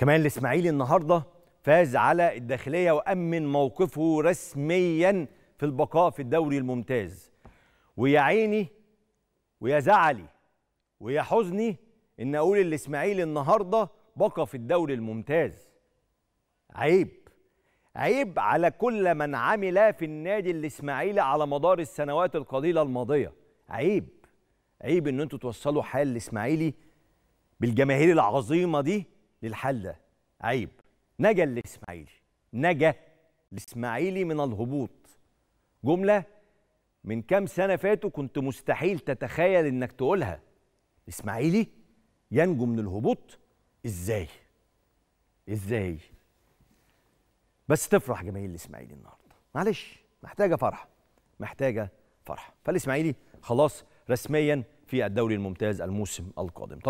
كمان الاسماعيلي النهارده فاز على الداخليه وامن موقفه رسميا في البقاء في الدوري الممتاز ويا عيني ويا زعلي ويا حزني ان اقول الاسماعيلي النهارده بقى في الدوري الممتاز عيب عيب على كل من عمل في النادي الاسماعيلي على مدار السنوات القليله الماضيه عيب عيب ان انتوا توصلوا حال الاسماعيلي بالجماهير العظيمه دي للحال ده عيب نجا الاسماعيلي نجا الاسماعيلي من الهبوط جمله من كام سنه فاتوا كنت مستحيل تتخيل انك تقولها الاسماعيلي ينجو من الهبوط ازاي ازاي بس تفرح جماهير الاسماعيلي النهارده معلش محتاجه فرحه محتاجه فرحه فالاسماعيلي خلاص رسميا في الدوري الممتاز الموسم القادم